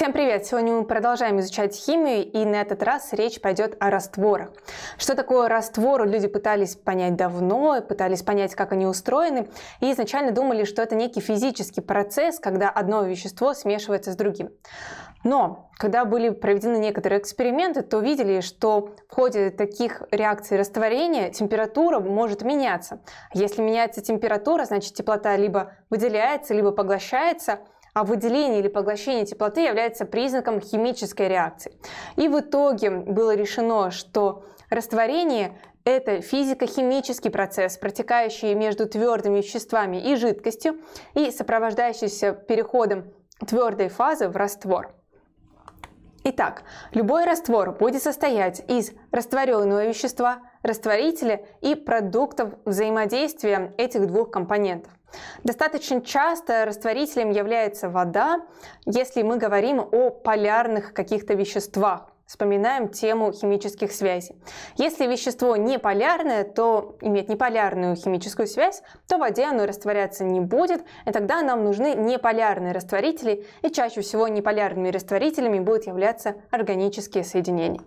Всем привет! Сегодня мы продолжаем изучать химию, и на этот раз речь пойдет о растворах. Что такое растворы? люди пытались понять давно, пытались понять, как они устроены, и изначально думали, что это некий физический процесс, когда одно вещество смешивается с другим. Но когда были проведены некоторые эксперименты, то видели, что в ходе таких реакций растворения температура может меняться. Если меняется температура, значит теплота либо выделяется, либо поглощается – а выделение или поглощение теплоты является признаком химической реакции. И в итоге было решено, что растворение это физико-химический процесс, протекающий между твердыми веществами и жидкостью и сопровождающийся переходом твердой фазы в раствор. Итак, любой раствор будет состоять из растворенного вещества, растворителя и продуктов взаимодействия этих двух компонентов. Достаточно часто растворителем является вода, если мы говорим о полярных каких-то веществах. Вспоминаем тему химических связей. Если вещество не полярное, то имеет неполярную химическую связь, то в воде оно растворяться не будет, и тогда нам нужны неполярные растворители, и чаще всего неполярными растворителями будут являться органические соединения.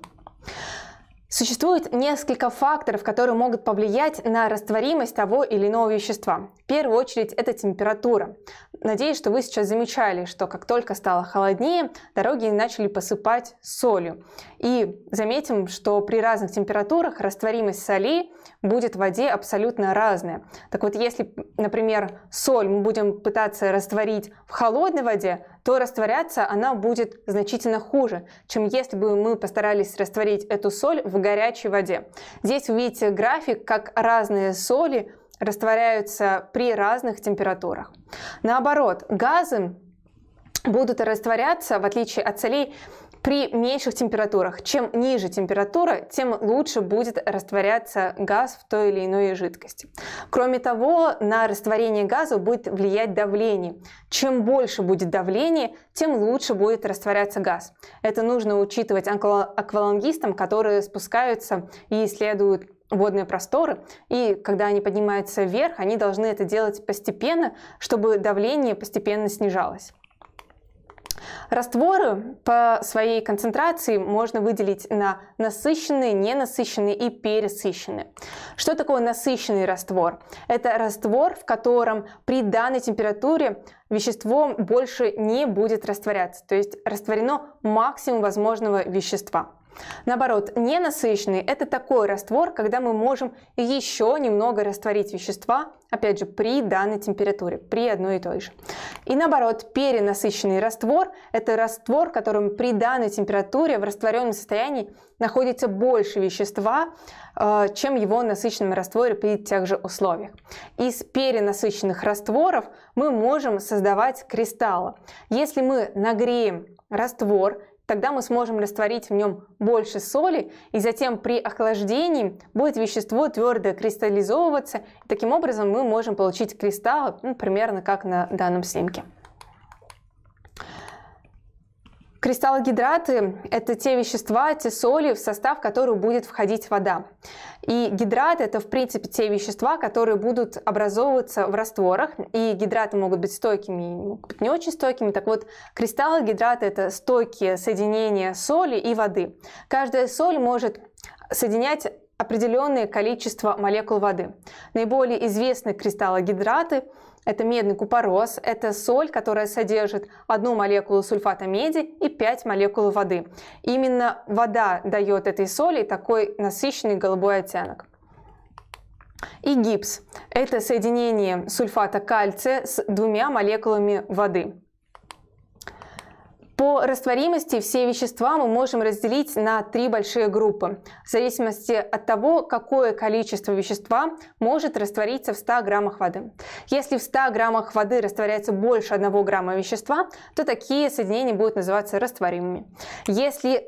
Существует несколько факторов, которые могут повлиять на растворимость того или иного вещества. В первую очередь это температура. Надеюсь, что вы сейчас замечали, что как только стало холоднее, дороги начали посыпать солью. И заметим, что при разных температурах растворимость соли будет в воде абсолютно разная. Так вот, если, например, соль мы будем пытаться растворить в холодной воде, то растворяться она будет значительно хуже, чем если бы мы постарались растворить эту соль в горячей воде. Здесь вы видите график, как разные соли растворяются при разных температурах. Наоборот, газы будут растворяться, в отличие от солей, при меньших температурах. Чем ниже температура, тем лучше будет растворяться газ в той или иной жидкости. Кроме того, на растворение газа будет влиять давление. Чем больше будет давление, тем лучше будет растворяться газ. Это нужно учитывать аквалангистам, которые спускаются и исследуют водные просторы, и когда они поднимаются вверх, они должны это делать постепенно, чтобы давление постепенно снижалось. Растворы по своей концентрации можно выделить на насыщенные, ненасыщенные и пересыщенные. Что такое насыщенный раствор? Это раствор, в котором при данной температуре вещество больше не будет растворяться, то есть растворено максимум возможного вещества. Наоборот, ненасыщенный – это такой раствор, когда мы можем еще немного растворить вещества, опять же, при данной температуре, при одной и той же. И наоборот, перенасыщенный раствор – это раствор, в котором при данной температуре в растворенном состоянии находится больше вещества, э, чем его насыщенном растворе при тех же условиях. Из перенасыщенных растворов мы можем создавать кристаллы. Если мы нагреем раствор тогда мы сможем растворить в нем больше соли, и затем при охлаждении будет вещество твердое кристаллизовываться. Таким образом мы можем получить кристаллы, ну, примерно как на данном снимке. Кристаллогидраты – это те вещества, те соли, в состав которых будет входить вода. И гидрат – это, в принципе, те вещества, которые будут образовываться в растворах. И гидраты могут быть стойкими, могут быть не очень стойкими. Так вот, кристаллогидраты – это стойкие соединения соли и воды. Каждая соль может соединять определенное количество молекул воды. Наиболее известны кристаллогидраты – это медный купорос, это соль, которая содержит одну молекулу сульфата меди и 5 молекул воды. Именно вода дает этой соли такой насыщенный голубой оттенок. И гипс – это соединение сульфата кальция с двумя молекулами воды. По растворимости все вещества мы можем разделить на три большие группы, в зависимости от того, какое количество вещества может раствориться в 100 граммах воды. Если в 100 граммах воды растворяется больше 1 грамма вещества, то такие соединения будут называться растворимыми. Если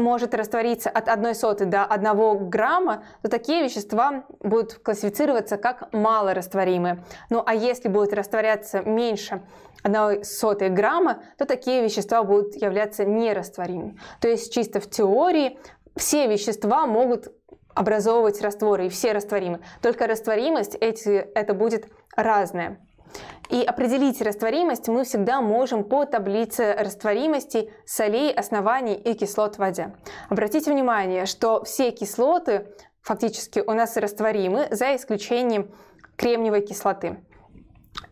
может раствориться от 1 соты до 1 грамма, то такие вещества будут классифицироваться как малорастворимые. Ну а если будет растворяться меньше 1 сотой грамма, то такие вещества будут являться нерастворимыми. То есть чисто в теории все вещества могут образовывать растворы, и все растворимы. Только растворимость эти, это будет разная. И определить растворимость мы всегда можем по таблице растворимости солей, оснований и кислот в воде. Обратите внимание, что все кислоты фактически у нас растворимы, за исключением кремниевой кислоты.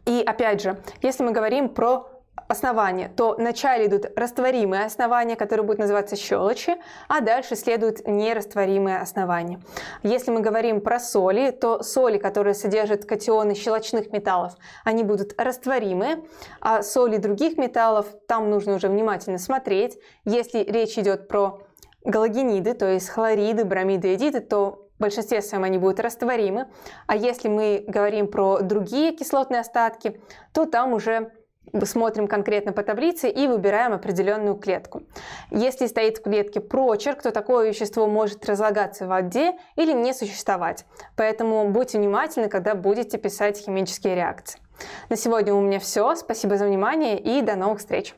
И опять же, если мы говорим про основания, то вначале идут растворимые основания, которые будут называться щелочи, а дальше следуют нерастворимые основания. Если мы говорим про соли, то соли, которые содержат катионы щелочных металлов, они будут растворимые, а соли других металлов, там нужно уже внимательно смотреть. Если речь идет про галогениды, то есть хлориды, бромиды, эдиды, то в большинстве своем они будут растворимы. А если мы говорим про другие кислотные остатки, то там уже смотрим конкретно по таблице и выбираем определенную клетку. Если стоит в клетке прочерк, то такое вещество может разлагаться в воде или не существовать. Поэтому будьте внимательны, когда будете писать химические реакции. На сегодня у меня все. Спасибо за внимание и до новых встреч!